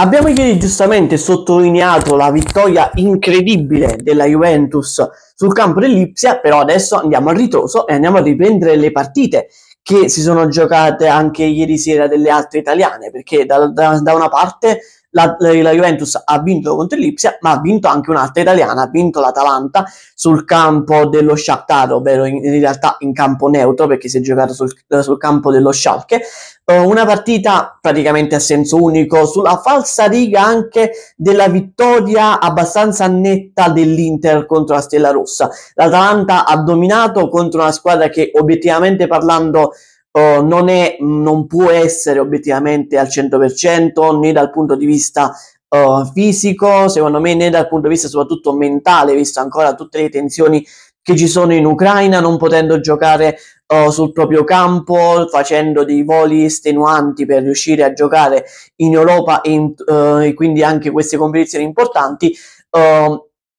Abbiamo ieri giustamente sottolineato la vittoria incredibile della Juventus sul campo dell'Ipsia, però adesso andiamo al ritroso e andiamo a riprendere le partite che si sono giocate anche ieri sera delle altre italiane, perché da, da, da una parte la, la, Juventus ha vinto contro l'Ipsia, ma ha vinto anche un'altra italiana, ha vinto l'Atalanta sul campo dello Shakhtar, ovvero in, in realtà in campo neutro perché si è giocato sul, sul campo dello Schalke, eh, una partita praticamente a senso unico sulla falsa riga anche della vittoria abbastanza netta dell'Inter contro la Stella Rossa. L'Atalanta ha dominato contro una squadra che obiettivamente parlando eh, non, è, non può essere obiettivamente al 100% né dal punto di vista Uh, fisico, secondo me, né dal punto di vista soprattutto mentale, visto ancora tutte le tensioni che ci sono in Ucraina, non potendo giocare uh, sul proprio campo, facendo dei voli estenuanti per riuscire a giocare in Europa e, in, uh, e quindi anche queste competizioni importanti.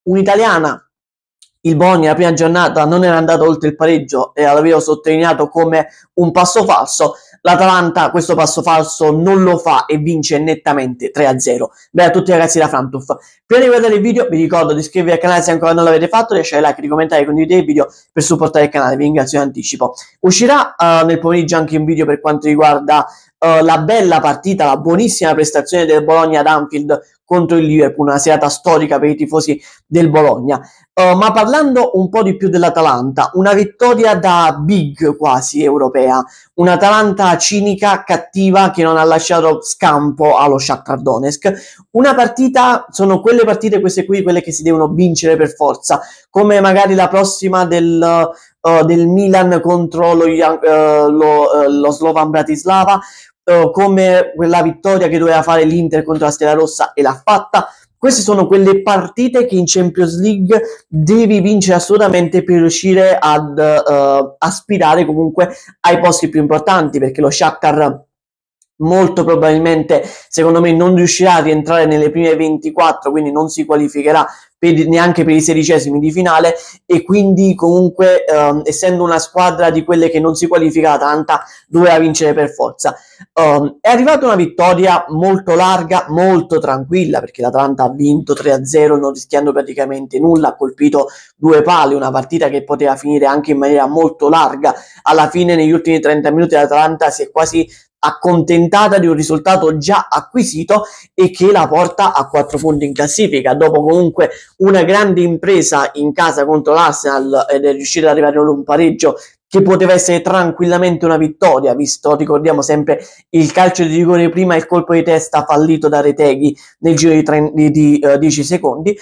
un'italiana il Bologna la prima giornata non era andato oltre il pareggio e l'avevo sottolineato come un passo falso. L'Atalanta questo passo falso non lo fa e vince nettamente 3-0. Beh a tutti ragazzi da Frantuf. Prima di guardare il video vi ricordo di iscrivervi al canale se ancora non l'avete fatto, lasciare like, di commentare, condividere il video per supportare il canale, vi ringrazio in anticipo. Uscirà uh, nel pomeriggio anche un video per quanto riguarda Uh, la bella partita, la buonissima prestazione del Bologna ad Anfield contro il Liverpool, una serata storica per i tifosi del Bologna. Uh, ma parlando un po' di più dell'Atalanta, una vittoria da big quasi europea, un'Atalanta cinica, cattiva, che non ha lasciato scampo allo Shakhtar Donetsk. Una partita, sono quelle partite queste qui, quelle che si devono vincere per forza, come magari la prossima del... Uh, del Milan contro lo, uh, lo, uh, lo, Slovan Bratislava, eh, come quella vittoria che doveva fare l'Inter contro la Stella Rossa e l'ha fatta. Queste sono quelle partite che in Champions League devi vincere assolutamente per riuscire ad uh, aspirare comunque ai posti più importanti, perché lo Shakhtar molto probabilmente secondo me non riuscirà a rientrare nelle prime 24 quindi non si qualificherà per, neanche per i sedicesimi di finale e quindi comunque um, essendo una squadra di quelle che non si qualifica tanta doveva vincere per forza. Um, è arrivata una vittoria molto larga, molto tranquilla perché l'Atalanta ha vinto 3-0 non rischiando praticamente nulla, ha colpito due pali, una partita che poteva finire anche in maniera molto larga. Alla fine negli ultimi 30 minuti l'Atalanta si è quasi accontentata di un risultato già acquisito e che la porta a 4 punti in classifica dopo comunque una grande impresa in casa contro l'Arsenal ed è riuscita ad arrivare a un pareggio che poteva essere tranquillamente una vittoria, visto, ricordiamo sempre, il calcio di rigore prima e il colpo di testa fallito da Reteghi nel giro di, 10 eh, secondi,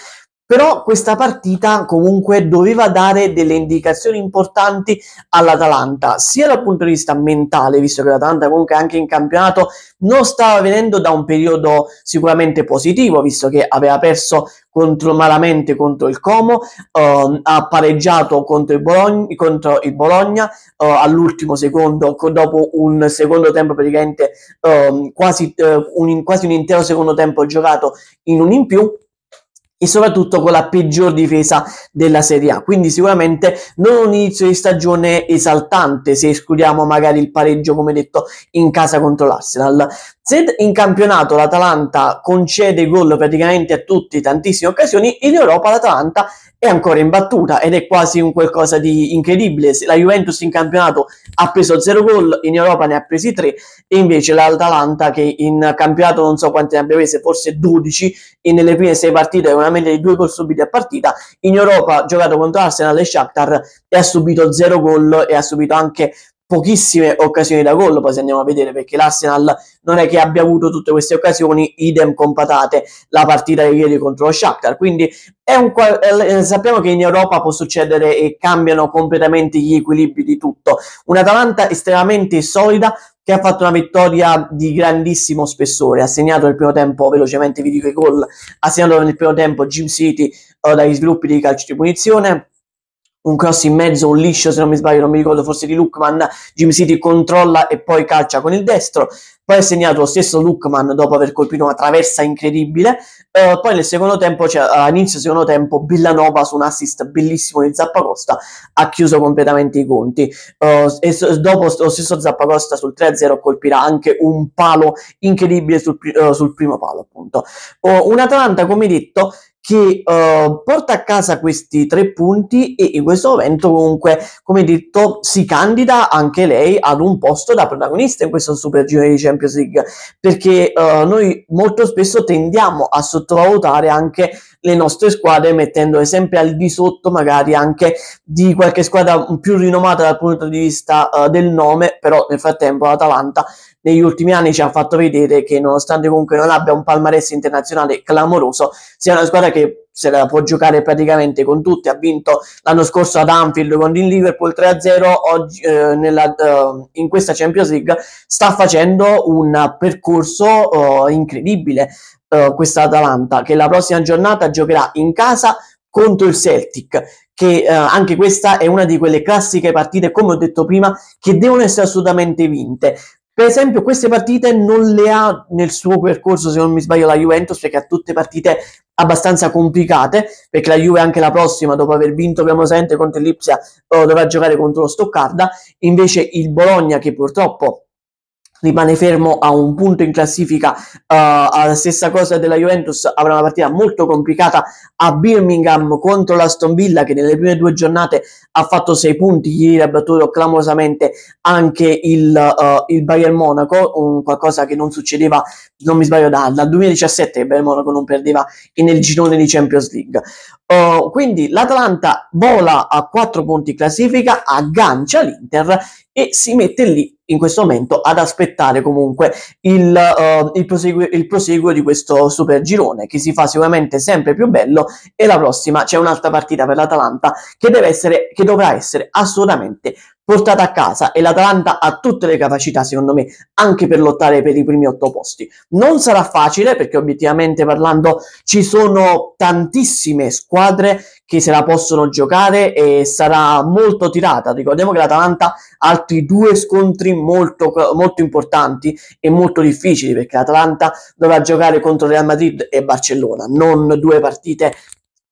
però questa partita comunque doveva dare delle indicazioni importanti all'Atalanta, sia dal punto di vista mentale, visto che l'Atalanta comunque anche in campionato non stava venendo da un periodo sicuramente positivo, visto che aveva perso contro, malamente contro il Como, ehm, ha pareggiato contro il Bologna, contro il Bologna eh, all'ultimo secondo, dopo un secondo tempo praticamente ehm, quasi, eh, un, quasi un intero secondo tempo giocato in un in più, e soprattutto con la peggior difesa della Serie A. Quindi sicuramente non un inizio di stagione esaltante se escludiamo magari il pareggio, come detto, in casa contro l'Arsenal. Se in campionato l'Atalanta concede gol praticamente a tutti, tantissime occasioni, in Europa l'Atalanta è ancora imbattuta ed è quasi un qualcosa di incredibile. La Juventus in campionato ha preso zero gol, in Europa ne ha presi tre, e invece l'Atalanta che in campionato non so quanti ne abbia presi, forse 12 e nelle prime sei partite è una media di 2 gol subiti a partita, in Europa ha giocato contro Arsenal e Shakhtar e ha subito zero gol e ha subito anche pochissime occasioni da gol, poi se andiamo a vedere perché l'Arsenal non è che abbia avuto tutte queste occasioni, idem compatate la partita di ieri contro lo Shakhtar, quindi un, eh, sappiamo che in Europa può succedere e cambiano completamente gli equilibri di tutto, un'Atalanta estremamente solida che ha fatto una vittoria di grandissimo spessore, ha segnato nel primo tempo, velocemente vi dico i gol, ha segnato nel primo tempo Jim City eh, dagli sviluppi di calcio di punizione, un cross in mezzo, un liscio se non mi sbaglio, non mi ricordo forse di Lukman, Jim City controlla e poi calcia con il destro, poi ha segnato lo stesso Lukman dopo aver colpito una traversa incredibile, eh, poi nel secondo tempo, cioè all'inizio secondo tempo, Villanova su un assist bellissimo di Zappacosta ha chiuso completamente i conti, eh, e dopo lo stesso Zappacosta sul 3-0 colpirà anche un palo incredibile sul, eh, sul primo palo appunto. Oh, un Atalanta come detto che uh, porta a casa questi tre punti e in questo momento comunque, come detto, si candida anche lei ad un posto da protagonista in questo Super giro di Champions League, perché uh, noi molto spesso tendiamo a sottovalutare anche le nostre squadre mettendole sempre al di sotto magari anche di qualche squadra più rinomata dal punto di vista uh, del nome, però nel frattempo l'Atalanta negli ultimi anni ci ha fatto vedere che nonostante comunque non abbia un palmarès internazionale clamoroso, sia una squadra che se la può giocare praticamente con tutti. Ha vinto l'anno scorso ad Anfield con il Liverpool 3-0, oggi eh, nella, eh, in questa Champions League sta facendo un percorso eh, incredibile. Eh, questa Atalanta che la prossima giornata giocherà in casa contro il Celtic che eh, anche questa è una di quelle classiche partite, come ho detto prima, che devono essere assolutamente vinte. Per esempio, queste partite non le ha nel suo percorso, se non mi sbaglio, la Juventus, perché ha tutte partite abbastanza complicate, perché la Juve anche la prossima, dopo aver vinto Piamosente contro l'Ipsia, oh, dovrà giocare contro lo Stoccarda. Invece il Bologna, che purtroppo rimane fermo a un punto in classifica. Uh, stessa cosa della Juventus, avrà una partita molto complicata a Birmingham contro l'Aston Villa che nelle prime due giornate ha fatto sei punti, ieri ha battuto clamorosamente anche il, uh, il Bayern Monaco, un qualcosa che non succedeva, non mi sbaglio, da, dal 2017 il Bayern Monaco non perdeva nel girone di Champions League. Uh, quindi l'Atalanta vola a quattro punti in classifica, aggancia l'Inter e si mette lì in questo momento ad aspettare comunque il, uh, il, proseguo, il, proseguo, di questo super girone che si fa sicuramente sempre più bello e la prossima c'è un'altra partita per l'Atalanta che, deve essere, che dovrà essere assolutamente portata a casa e l'Atalanta ha tutte le capacità, secondo me, anche per lottare per i primi otto posti. Non sarà facile perché obiettivamente parlando ci sono tantissime squadre che se la possono giocare e sarà molto tirata. Ricordiamo che l'Atalanta ha altri due scontri molto, molto importanti e molto difficili perché l'Atalanta dovrà giocare contro Real Madrid e Barcellona, non due partite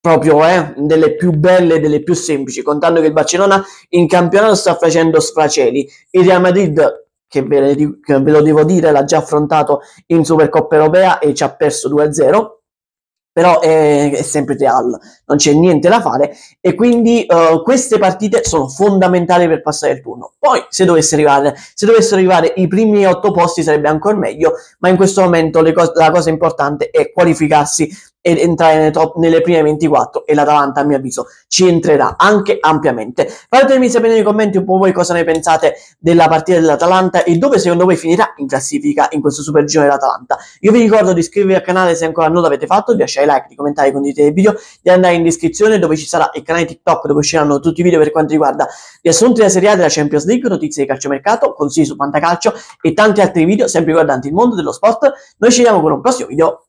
proprio eh, delle più belle, delle più semplici, contando che il Barcellona in campionato sta facendo sfraceli. Il Real Madrid che ve, che ve, lo devo dire, l'ha già affrontato in Supercoppa Europea e ci ha perso 2-0. Però è, è sempre Real, non c'è niente da fare e quindi uh, queste partite sono fondamentali per passare il turno. Poi, se, arrivare, se dovessero arrivare i primi otto posti sarebbe ancora meglio, ma in questo momento co- la cosa importante è qualificarsi ed entrare top, nelle prime 24 e l'Atalanta a mio avviso ci entrerà anche ampiamente. Fatemi sapere nei commenti un po' voi cosa ne pensate della partita dell'Atalanta e dove secondo voi finirà in classifica in questo super giro dell'Atalanta. Io vi ricordo di iscrivervi al canale se ancora non l'avete fatto, di lasciare like, di commentare, condividere il video, di andare in descrizione dove ci sarà il canale TikTok dove usciranno tutti i video per quanto riguarda gli assunti della Serie A della Champions League, notizie di calciomercato, consigli su Pantacalcio e tanti altri video sempre riguardanti il mondo dello sport. Noi ci vediamo con un prossimo video.